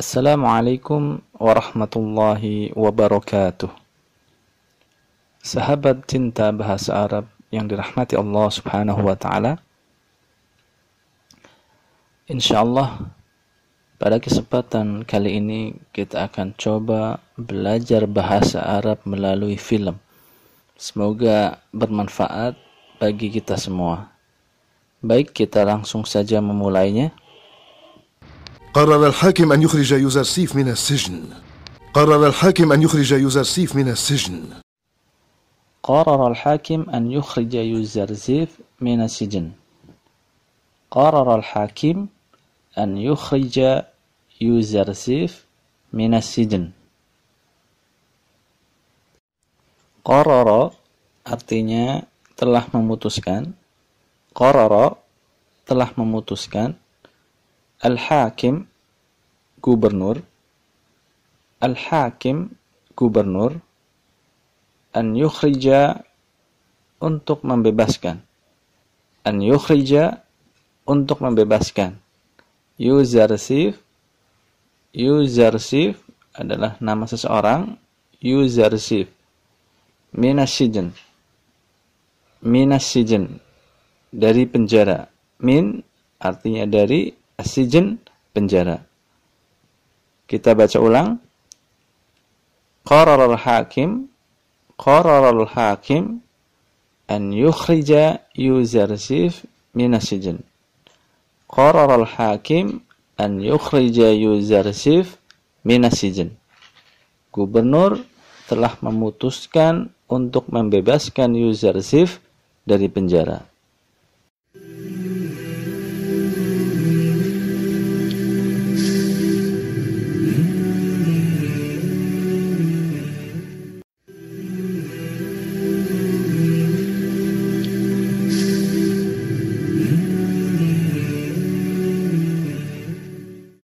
Assalamualaikum warahmatullahi wabarakatuh. Sahabat cinta bahasa Arab yang dirahmati Allah Subhanahu wa taala. Insyaallah pada kesempatan kali ini kita akan coba belajar bahasa Arab melalui film. Semoga bermanfaat bagi kita semua. Baik, kita langsung saja memulainya. قرر الحاكم أن يخرج يوزر سيف من السجن قرر الحاكم أن يخرج يوزر سيف من السجن قرر الحاكم أن يخرج يوزر سيف من السجن قرر الحاكم أن يخرج يوزر سيف من السجن قرر artinya telah memutuskan. قرر telah memutuskan Al-Hakim gubernur Al-Hakim gubernur an yukhrija untuk membebaskan an yukhrija untuk membebaskan yuzarsif yuzarsif adalah nama seseorang yuzarsif minasijen minasijen dari penjara min artinya dari asijen penjara. Kita baca ulang. al hakim al hakim an yukhrija Yuzarsif min Qarar al hakim an yukhrija sif min asijen. Gubernur telah memutuskan untuk membebaskan sif dari penjara.